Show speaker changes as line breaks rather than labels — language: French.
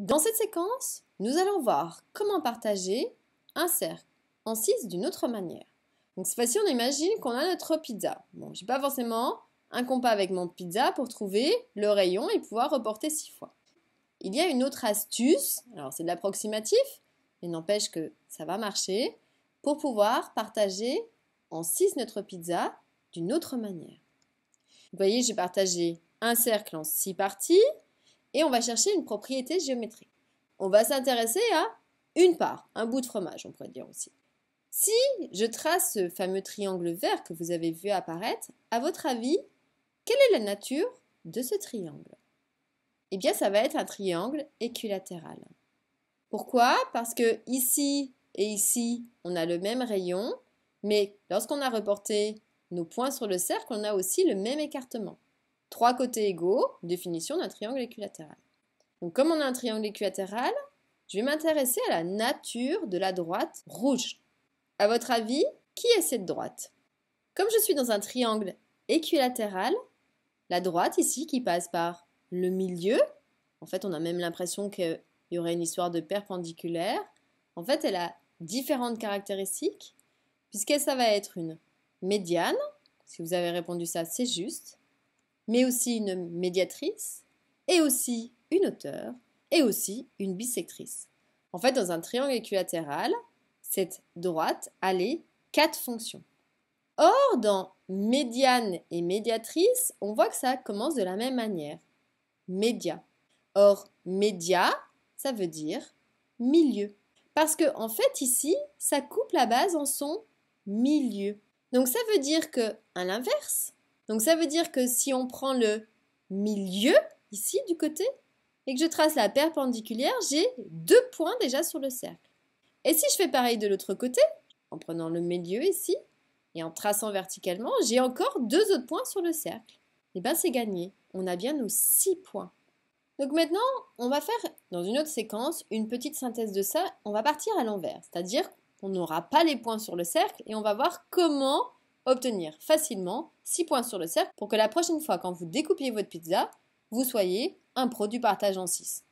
Dans cette séquence, nous allons voir comment partager un cercle en 6 d'une autre manière. Donc cette fois-ci, on imagine qu'on a notre pizza. Bon, n'ai pas forcément un compas avec mon pizza pour trouver le rayon et pouvoir reporter 6 fois. Il y a une autre astuce, alors c'est de l'approximatif, mais n'empêche que ça va marcher, pour pouvoir partager en 6 notre pizza d'une autre manière. Vous voyez, j'ai partagé un cercle en 6 parties, et on va chercher une propriété géométrique. On va s'intéresser à une part, un bout de fromage, on pourrait dire aussi. Si je trace ce fameux triangle vert que vous avez vu apparaître, à votre avis, quelle est la nature de ce triangle Eh bien, ça va être un triangle équilatéral. Pourquoi Parce que ici et ici, on a le même rayon, mais lorsqu'on a reporté nos points sur le cercle, on a aussi le même écartement. Trois côtés égaux, définition d'un triangle équilatéral. Donc comme on a un triangle équilatéral, je vais m'intéresser à la nature de la droite rouge. À votre avis, qui est cette droite Comme je suis dans un triangle équilatéral, la droite ici qui passe par le milieu, en fait on a même l'impression qu'il y aurait une histoire de perpendiculaire, en fait elle a différentes caractéristiques, puisque ça va être une médiane, si vous avez répondu ça c'est juste, mais aussi une médiatrice, et aussi une hauteur, et aussi une bisectrice. En fait, dans un triangle équilatéral, cette droite a les quatre fonctions. Or, dans médiane et médiatrice, on voit que ça commence de la même manière. Média. Or, média, ça veut dire milieu. Parce que, en fait, ici, ça coupe la base en son milieu. Donc, ça veut dire que, à l'inverse, donc ça veut dire que si on prend le milieu, ici du côté, et que je trace la perpendiculaire, j'ai deux points déjà sur le cercle. Et si je fais pareil de l'autre côté, en prenant le milieu ici, et en traçant verticalement, j'ai encore deux autres points sur le cercle. Et eh bien c'est gagné, on a bien nos six points. Donc maintenant, on va faire dans une autre séquence une petite synthèse de ça. On va partir à l'envers, c'est-à-dire qu'on n'aura pas les points sur le cercle et on va voir comment obtenir facilement 6 points sur le cercle pour que la prochaine fois quand vous découpiez votre pizza, vous soyez un pro du partage en 6.